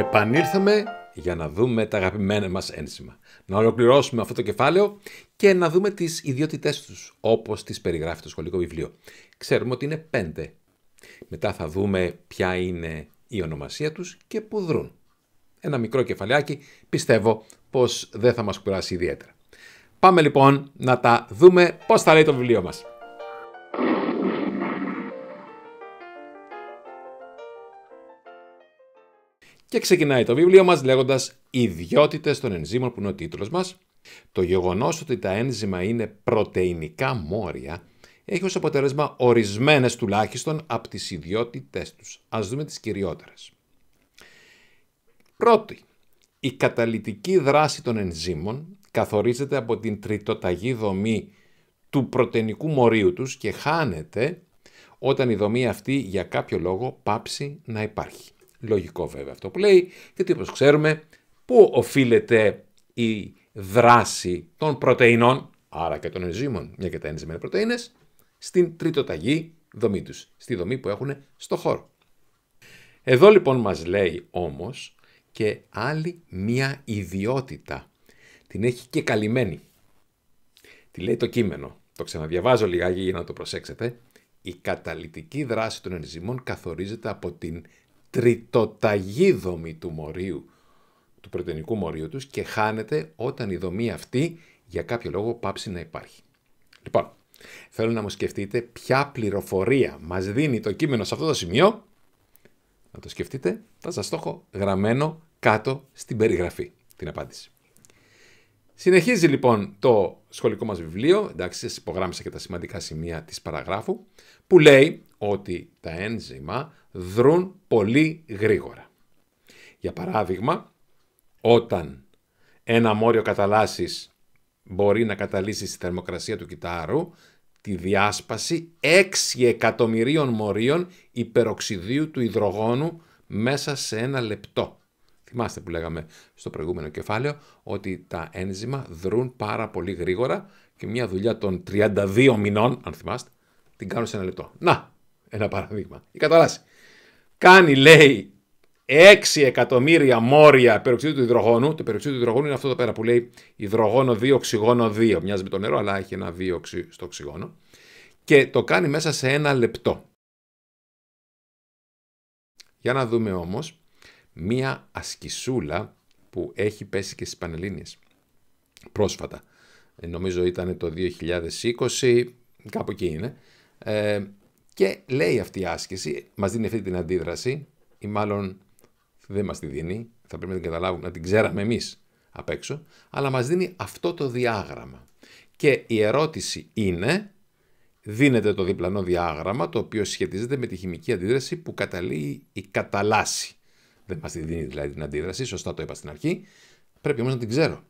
Επανήλθαμε για να δούμε τα αγαπημένα μας ένσημα. Να ολοκληρώσουμε αυτό το κεφάλαιο και να δούμε τις ιδιότητές τους, όπως τις περιγράφει το σχολικό βιβλίο. Ξέρουμε ότι είναι πέντε. Μετά θα δούμε ποια είναι η ονομασία τους και που δρούν. Ένα μικρό κεφαλαιάκι, πιστεύω πως δεν θα μας κουράσει ιδιαίτερα. Πάμε λοιπόν να τα δούμε πώς θα λέει το βιβλίο μας. Και ξεκινάει το βιβλίο μας λέγοντας «Ιδιότητες των ενζήμων» που είναι ο τίτλος μας. Το γεγονός ότι τα ένζημα είναι πρωτεϊνικά μόρια έχει ως αποτέλεσμα ορισμένες τουλάχιστον από τις ιδιότητές τους. Ας δούμε τις κυριότερες. Πρώτη, η καταλυτική δράση των ενζήμων καθορίζεται από την τριτοταγή δομή του πρωτενικού μορίου τους και χάνεται όταν η δομή αυτή για κάποιο λόγο πάψει να υπάρχει. Λογικό βέβαια αυτό που λέει, γιατί όπως ξέρουμε, πού οφείλεται η δράση των πρωτεϊνών, άρα και των ενζήμων, μια και τα ενζήμενα πρωτεΐνες, στην τριτοταγή δομή τους, στη δομή που έχουν στο χώρο. Εδώ λοιπόν μας λέει όμως και άλλη μια ιδιότητα. Την έχει και καλυμμένη. Τη λέει το κείμενο. Το ξαναδιαβάζω λιγάκι για να το προσέξετε. Η καταλυτική δράση των ενζήμων καθορίζεται από την τριτοταγή δομή του μορίου, του πρωτενικού μορίου τους και χάνεται όταν η δομή αυτή για κάποιο λόγο πάψει να υπάρχει. Λοιπόν, θέλω να μου σκεφτείτε ποια πληροφορία μας δίνει το κείμενο σε αυτό το σημείο. Να το σκεφτείτε, θα σας το έχω γραμμένο κάτω στην περιγραφή την απάντηση. Συνεχίζει λοιπόν το σχολικό μας βιβλίο, εντάξει, σας υπογράμμισα και τα σημαντικά σημεία της παραγράφου, που λέει ότι τα ένζημα δρούν πολύ γρήγορα. Για παράδειγμα, όταν ένα μόριο καταλάσσης μπορεί να καταλύσει στη θερμοκρασία του κιτάρου, τη διάσπαση 6 εκατομμυρίων μορίων υπεροξιδίου του υδρογόνου μέσα σε ένα λεπτό. Θυμάστε που λέγαμε στο προηγούμενο κεφάλαιο ότι τα ένζημα δρούν πάρα πολύ γρήγορα και μια δουλειά των 32 μηνών, αν θυμάστε, την κάνω σε ένα λεπτό. Να, ένα παραδείγμα. Η καταλάση. Κάνει, λέει, 6 εκατομμύρια μόρια περοξίδου του υδρογόνου. Το περοξίδιο του υδρογόνου είναι αυτό εδώ πέρα που λέει υδρογόνο 2, οξυγόνο 2. Μοιάζει με το νερό, αλλά έχει ένα 2 στο οξυγόνο. Και το κάνει μέσα σε ένα λεπτό. Για να δούμε όμως μία ασκησούλα που έχει πέσει και στις Πανελλήνιες πρόσφατα. Ε, νομίζω ήταν το 2020, κάπου εκεί είναι. Ε, και λέει αυτή η άσκηση, μας δίνει αυτή την αντίδραση ή μάλλον δεν μας τη δίνει, θα πρέπει να την καταλάβουμε, να την ξέραμε εμείς απ' έξω, αλλά μας δίνει αυτό το διάγραμμα. Και η ερώτηση είναι, δίνεται το διπλανό διάγραμμα, το οποίο σχετίζεται με τη χημική αντίδραση που καταλήγει η καταλάση. Δεν μας τη δίνει δηλαδή την αντίδραση, σωστά το είπα στην αρχή. Πρέπει όμως να την ξέρω.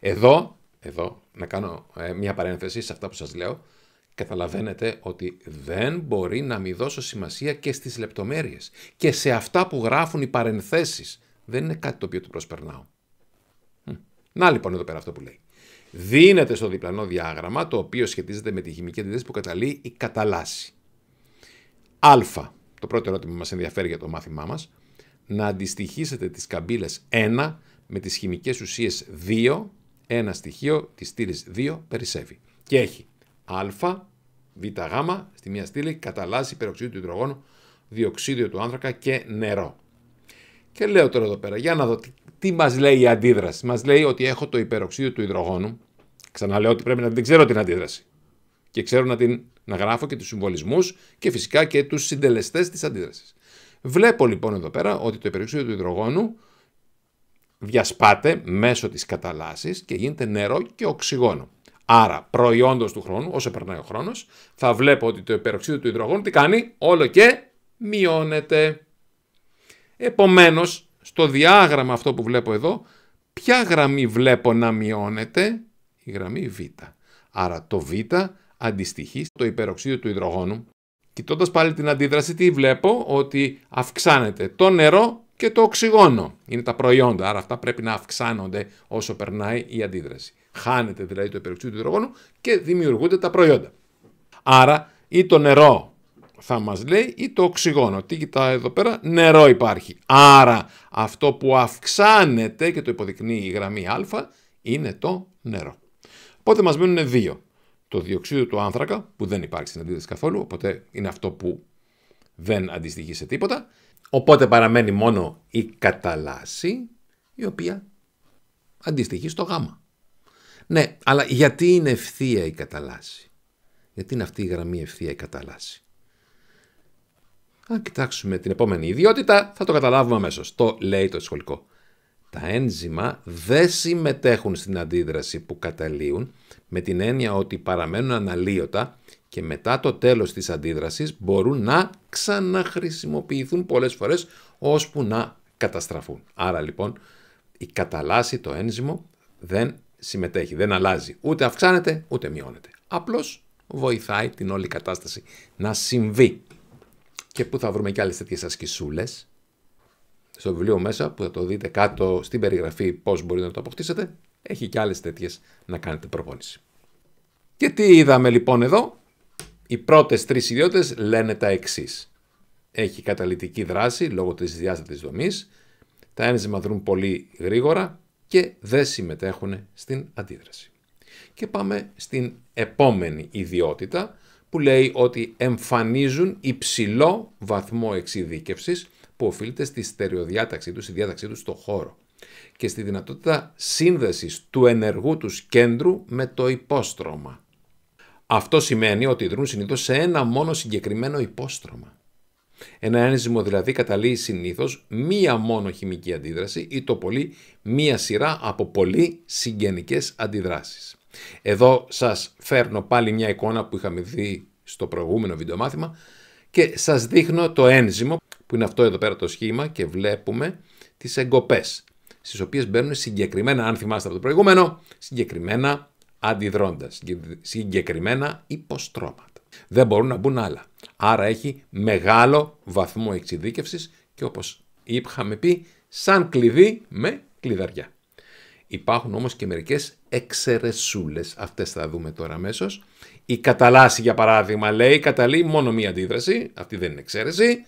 Εδώ, εδώ να κάνω ε, μια παρένθεση σε αυτά που σας λέω. Καταλαβαίνετε ότι δεν μπορεί να μην δώσω σημασία και στις λεπτομέρειες. και σε αυτά που γράφουν οι παρενθέσεις. Δεν είναι κάτι το οποίο του προσπερνάω. Να λοιπόν εδώ πέρα αυτό που λέει. Δίνεται στο διπλανό διάγραμμα το οποίο σχετίζεται με τη χημική αντίθεση που καταλύει η καταλάση. Α. Το πρώτο ερώτημα που μας ενδιαφέρει για το μάθημά μας να αντιστοιχίσετε τις καμπύλες 1 με τις χημικές ουσίες 2, ένα στοιχείο της στήλης 2 περισσεύει. Και έχει α, β, γ, στη μία στήλη καταλάζει υπεροξίδιο του υδρογόνου, διοξίδιο του άνθρακα και νερό. Και λέω τώρα εδώ πέρα, για να δω τι, τι μας λέει η αντίδραση. Μας λέει ότι έχω το υπεροξίδιο του υδρογόνου, ξαναλέω ότι πρέπει να την ξέρω την αντίδραση. Και ξέρω να, την, να γράφω και τους συμβολισμούς και φυσικά και τους συντελεστές της αντίδρασης. Βλέπω λοιπόν εδώ πέρα ότι το υπεροξείδιο του υδρογόνου διασπάται μέσω της καταλάσης και γίνεται νερό και οξυγόνο. Άρα, προϊόντος του χρόνου, όσο περνάει ο χρόνος, θα βλέπω ότι το υπεροξείδιο του υδρογόνου τι κάνει, όλο και μειώνεται. Επομένως, στο διάγραμμα αυτό που βλέπω εδώ, ποια γραμμή βλέπω να μειώνεται, η γραμμή β. Άρα το β αντιστοιχεί στο υπεροξίδιο του υδρογόνου, Κοιτώντας πάλι την αντίδραση, τι βλέπω, ότι αυξάνεται το νερό και το οξυγόνο. Είναι τα προϊόντα, άρα αυτά πρέπει να αυξάνονται όσο περνάει η αντίδραση. Χάνεται δηλαδή το υπεροξύ του υδρογόνου και δημιουργούνται τα προϊόντα. Άρα ή το νερό θα μας λέει ή το οξυγόνο. Τι κοιτάω εδώ πέρα, νερό υπάρχει. Άρα αυτό που αυξάνεται και το υποδεικνύει η γραμμή α είναι το νερό. Οπότε μας μένουν δύο το διοξείδιο του άνθρακα, που δεν υπάρχει στην αντίθεση καθόλου, οπότε είναι αυτό που δεν αντιστοιχεί σε τίποτα. Οπότε παραμένει μόνο η καταλάση, η οποία αντιστοιχεί στο γάμα. Ναι, αλλά γιατί είναι ευθεία η καταλάση. Γιατί είναι αυτή η γραμμή ευθεία η καταλάση. Αν κοιτάξουμε την επόμενη ιδιότητα, θα το καταλάβουμε αμέσως. Το λέει το σχολικό. Τα ένζημα δεν συμμετέχουν στην αντίδραση που καταλύουν με την έννοια ότι παραμένουν αναλύωτα και μετά το τέλος της αντίδρασης μπορούν να ξαναχρησιμοποιηθούν πολλές φορές ώσπου να καταστραφούν. Άρα λοιπόν η καταλάση το ένζυμο δεν συμμετέχει, δεν αλλάζει, ούτε αυξάνεται ούτε μειώνεται. Απλώς βοηθάει την όλη κατάσταση να συμβεί. Και πού θα βρούμε και άλλες τέτοιες ασκησούλες στο βιβλίο μέσα που θα το δείτε κάτω στην περιγραφή πώς μπορείτε να το αποκτήσετε. Έχει και άλλες τέτοιες να κάνετε προπόνηση. Και τι είδαμε λοιπόν εδώ. Οι πρώτες τρεις ιδιότητες λένε τα εξής. Έχει καταλυτική δράση λόγω της διάστατης δομής. Τα ένζημα δρούν πολύ γρήγορα και δεν συμμετέχουν στην αντίδραση. Και πάμε στην επόμενη ιδιότητα που λέει ότι εμφανίζουν υψηλό βαθμό εξειδίκευσης που οφείλεται στη στερεοδιάταξή τους, στη διάταξή τους στον χώρο και στη δυνατότητα σύνδεσης του ενεργού τους κέντρου με το υπόστρωμα. Αυτό σημαίνει ότι δρούν συνήθως σε ένα μόνο συγκεκριμένο υπόστρωμα. Ένα ένζυμο δηλαδή καταλύει συνήθως μία μόνο χημική αντίδραση ή το πολύ μία σειρά από πολύ συγγενικές αντιδράσεις. Εδώ σας φέρνω πάλι μια μονο χημικη αντιδραση η το πολυ μια σειρα απο πολυ συγγενικέ αντιδρασεις εδω σας φερνω παλι μια εικονα που είχαμε δει στο προηγούμενο βιντεομάθημα και σας δείχνω το ένζυμο που είναι αυτό εδώ πέρα το σχήμα και βλέπουμε τις εγκοπές, στις οποίες μπαίνουν συγκεκριμένα, αν θυμάστε από το προηγούμενο, συγκεκριμένα αντιδρώντα, συγκεκριμένα υποστρώματα. Δεν μπορούν να μπουν άλλα. Άρα έχει μεγάλο βαθμό εξειδίκευσης και όπως είχαμε πει, σαν κλειδί με κλειδαριά. Υπάρχουν όμως και μερικές εξαιρεσούλες, αυτές θα δούμε τώρα αμέσως. Η καταλάση για παράδειγμα λέει, καταλύει μόνο μία αντίδραση, αυτή δεν είναι εξαίρεση,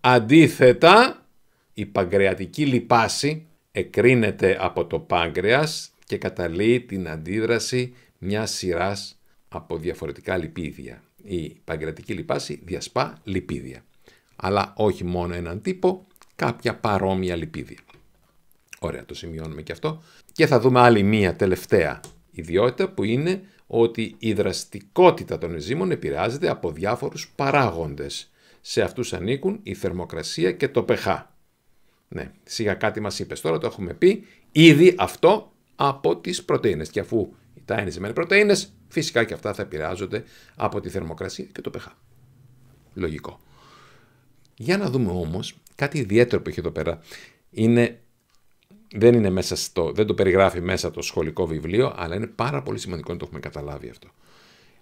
Αντίθετα, η παγκρεατική λιπάση εκρίνεται από το πάγκρεας και καταλύει την αντίδραση μιας σειράς από διαφορετικά λιπίδια. Η παγκρεατική λιπάση διασπά λιπίδια, αλλά όχι μόνο έναν τύπο, κάποια παρόμοια λιπίδια. Ωραία, το σημειώνουμε και αυτό. Και θα δούμε άλλη μία τελευταία ιδιότητα που είναι ότι η δραστικότητα των ενζήμων επηρεάζεται από διάφορους παράγοντες. Σε αυτούς ανήκουν η θερμοκρασία και το pH. Ναι, σιγά κάτι μας είπες τώρα, το έχουμε πει ήδη αυτό από τις πρωτεΐνες. Και αφού τα ενισμένες πρωτεΐνες, φυσικά και αυτά θα επηρεάζονται από τη θερμοκρασία και το pH. Λογικό. Για να δούμε όμως κάτι ιδιαίτερο που έχει εδώ πέρα. Είναι, δεν, είναι μέσα στο, δεν το περιγράφει μέσα το σχολικό βιβλίο, αλλά είναι πάρα πολύ σημαντικό να το έχουμε καταλάβει αυτό.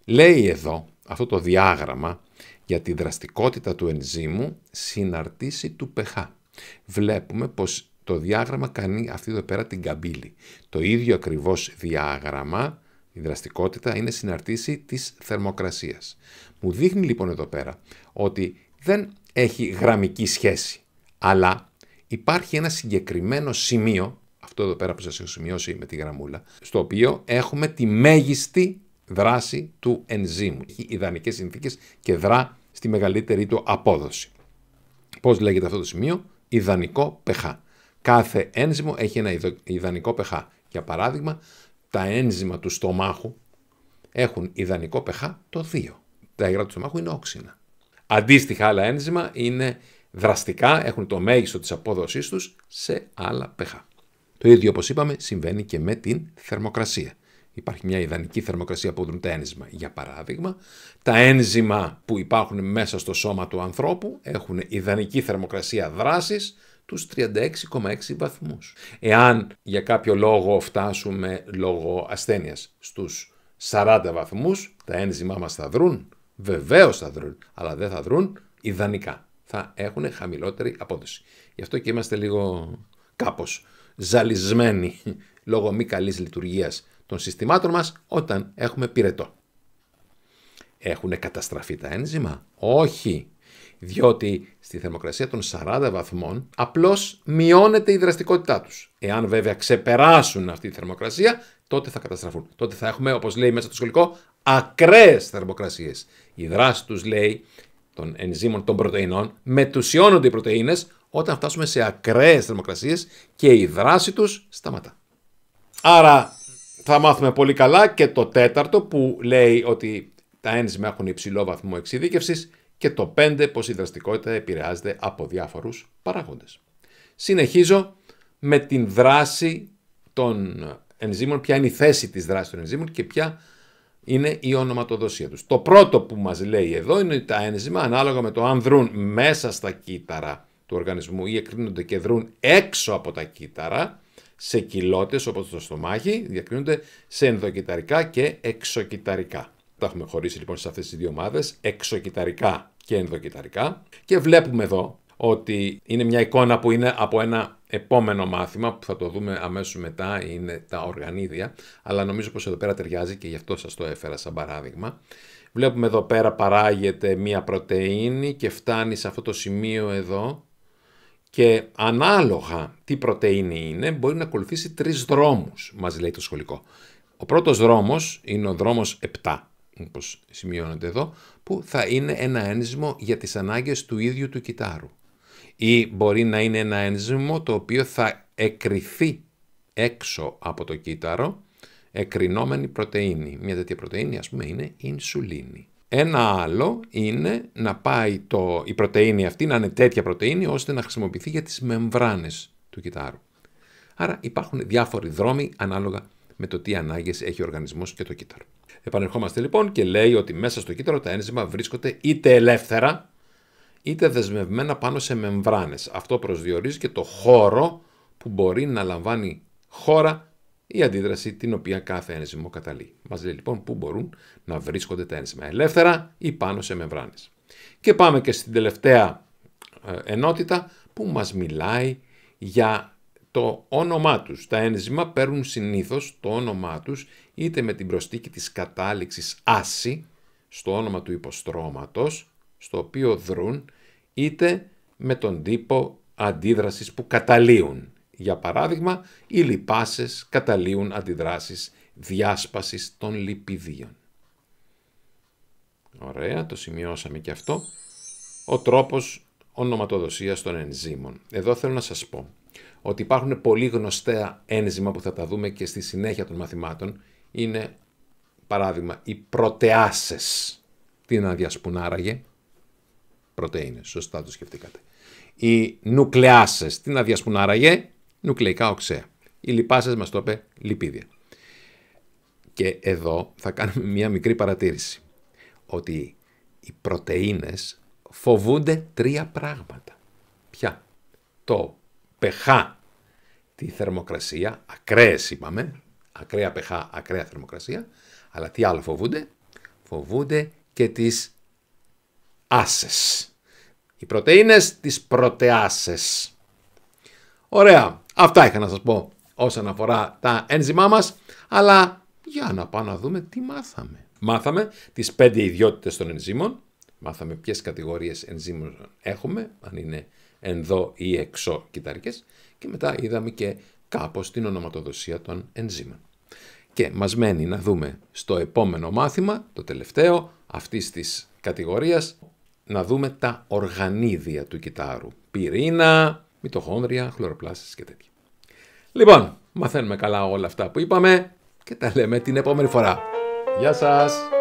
Λέει εδώ αυτό το διάγραμμα για τη δραστικότητα του ενζήμου συναρτήσει του pH. Βλέπουμε πως το διάγραμμα κάνει αυτή εδώ πέρα την καμπύλη. Το ίδιο ακριβώς διάγραμμα, η δραστικότητα, είναι συναρτήση της θερμοκρασίας. Μου δείχνει λοιπόν εδώ πέρα ότι δεν έχει γραμμική σχέση, αλλά υπάρχει ένα συγκεκριμένο σημείο, αυτό εδώ πέρα που σας έχω σημειώσει με τη γραμμούλα, στο οποίο έχουμε τη μέγιστη δράση του ενζήμου. Έχει ιδανικές συνθήκες και δρά στη μεγαλύτερη του απόδοση. Πώς λέγεται αυτό το σημείο, ιδανικό pH. Κάθε ένζυμο έχει ένα ιδανικό pH. Για παράδειγμα, τα ένζυμα του στομάχου έχουν ιδανικό pH το 2. Τα υγρά του στομάχου είναι όξινα. Αντίστοιχα άλλα ένζυμα είναι δραστικά, έχουν το μέγιστο της απόδοσής τους σε άλλα pH. Το ίδιο όπως είπαμε συμβαίνει και με την θερμοκρασία. Υπάρχει μια ιδανική θερμοκρασία που δρουν τα ένζημα. Για παράδειγμα, τα ένζημα που υπάρχουν μέσα στο σώμα του ανθρώπου έχουν ιδανική θερμοκρασία δράσης τους 36,6 βαθμούς. Εάν για κάποιο λόγο φτάσουμε λόγω ασθένειας στους 40 βαθμούς, τα ένζημά μας θα δρουν, βεβαίως θα δρουν, αλλά δεν θα δρουν ιδανικά. Θα έχουν χαμηλότερη απόδοση. Γι' αυτό και είμαστε λίγο κάπως ζαλισμένοι λόγω μη καλής λειτουργίας των συστημάτων μας όταν έχουμε πυρετό. Έχουν καταστραφεί τα ένζημα? Όχι, διότι στη θερμοκρασία των 40 βαθμών απλώς μειώνεται η δραστικότητά τους. Εάν βέβαια ξεπεράσουν αυτή τη θερμοκρασία, τότε θα καταστραφούν. Τότε θα έχουμε, όπως λέει μέσα στο σχολικό, ακραίες θερμοκρασίες. Η δράση τους, λέει, των ενζήμων των πρωτεϊνών, μετουσιώνονται οι πρωτεΐνες όταν φτάσουμε σε ακραίες θερμοκρασίες και η δράση τους σταματά. Άρα θα μάθουμε πολύ καλά και το τέταρτο που λέει ότι τα ένζημα έχουν υψηλό βαθμό εξειδίκευσης και το πέντε πως η δραστικότητα επηρεάζεται από διάφορους παράγοντες. Συνεχίζω με την δράση των ενζήμων, ποια είναι η θέση της δράσης των ενζήμων και ποια είναι η ονοματοδοσία τους. Το πρώτο που μας λέει εδώ είναι ότι τα ένζημα ανάλογα με το αν δρούν μέσα στα κύτταρα του οργανισμού ή εκρίνονται και δρούν έξω από τα κύτταρα, σε κοιλώτες όπως το στομάχι, διακρίνονται σε ενδοκυταρικά και εξοκυταρικά. Τα έχουμε χωρίσει λοιπόν σε αυτές τις δύο ομάδες, εξοκυταρικά και ενδοκυταρικά. Και βλέπουμε εδώ ότι είναι μια εικόνα που είναι από ένα επόμενο μάθημα που θα το δούμε αμέσως μετά είναι τα οργανίδια αλλά νομίζω πως εδώ πέρα ταιριάζει και γι' αυτό σας το έφερα σαν παράδειγμα. Βλέπουμε εδώ πέρα παράγεται μια πρωτεΐνη και φτάνει σε αυτό το σημείο εδώ και ανάλογα τι πρωτεΐνη είναι, μπορεί να ακολουθήσει τρεις δρόμους, μας λέει το σχολικό. Ο πρώτος δρόμος είναι ο δρόμος 7, όπως σημειώνεται εδώ, που θα είναι ένα ένζυμο για τις ανάγκες του ίδιου του κυτάρου. Ή μπορεί να είναι ένα ένζυμο το οποίο θα εκρυθεί έξω από το κύτταρο εκρινόμενη πρωτεΐνη. Μια τέτοια πρωτεΐνη ας πούμε είναι η μπορει να ειναι ενα ενζυμο το οποιο θα εκριθεί εξω απο το κυτταρο εκρινομενη πρωτεινη μια τετοια πρωτεινη ας πουμε ειναι η ινσουλινη ένα άλλο είναι να πάει το, η πρωτεΐνη αυτή να είναι τέτοια πρωτεΐνη ώστε να χρησιμοποιηθεί για τις μεμβράνες του κυτάρου. Άρα υπάρχουν διάφοροι δρόμοι ανάλογα με το τι ανάγκες έχει ο οργανισμός και το κύτταρο. Επανερχόμαστε λοιπόν και λέει ότι μέσα στο κύτταρο τα ένζημα βρίσκονται είτε ελεύθερα είτε δεσμευμένα πάνω σε μεμβράνες. Αυτό προσδιορίζει και το χώρο που μπορεί να λαμβάνει χώρα η αντίδραση την οποία κάθε ένζυμο καταλύει. Μας λέει λοιπόν πού μπορούν να βρίσκονται τα ένζυμα ελεύθερα ή πάνω σε μεμβράνες. Και πάμε και στην τελευταία ε, ενότητα που μας μιλάει για το όνομά τους. Τα ένζυμα παίρνουν συνήθως το όνομά τους είτε με την προστίκη της κατάληξης άση στο όνομα του υποστρώματος στο οποίο δρούν είτε με τον τύπο αντίδρασης που καταλύουν. Για παράδειγμα, οι λιπάσες καταλύουν αντιδράσεις διάσπασης των λιπιδίων. Ωραία, το σημειώσαμε και αυτό. Ο τρόπος ονοματοδοσίας των ενζήμων. Εδώ θέλω να σας πω ότι υπάρχουν πολύ γνωστά ένζημα που θα τα δούμε και στη συνέχεια των μαθημάτων. Είναι, παράδειγμα, οι πρωτεάσες. Τι να άραγε. Πρωτεΐνες, σωστά το σκεφτήκατε. Οι νουκλεάσες. Τι να άραγε νουκλεϊκά οξέα. Η λιπάσες μας το είπε λιπίδια. Και εδώ θα κάνουμε μία μικρή παρατήρηση. Ότι οι πρωτεΐνες φοβούνται τρία πράγματα. Ποια. Το pH, τη θερμοκρασία, ακραίες είπαμε, ακραία pH, ακραία θερμοκρασία, αλλά τι άλλο φοβούνται. Φοβούνται και τις άσες. Οι πρωτεΐνες τις πρωτεάσες. Ωραία. Αυτά είχα να σας πω όσον αφορά τα ένζημά μας, αλλά για να πάμε να δούμε τι μάθαμε. Μάθαμε τις πέντε ιδιότητες των ενζήμων, μάθαμε ποιες κατηγορίες ενζήμων έχουμε, αν είναι ενδό ή εξώ κυταρικές, και μετά είδαμε και κάπως την ονοματοδοσία των ενζήμων. Και μας μένει να δούμε στο επόμενο μάθημα, το τελευταίο αυτής της κατηγορίας, να δούμε τα οργανίδια του κυτάρου. Πυρήνα, μυτοχόνδρια, χλωροπλάσει και τέτοια. Λοιπόν, μαθαίνουμε καλά όλα αυτά που είπαμε και τα λέμε την επόμενη φορά. Γεια σας!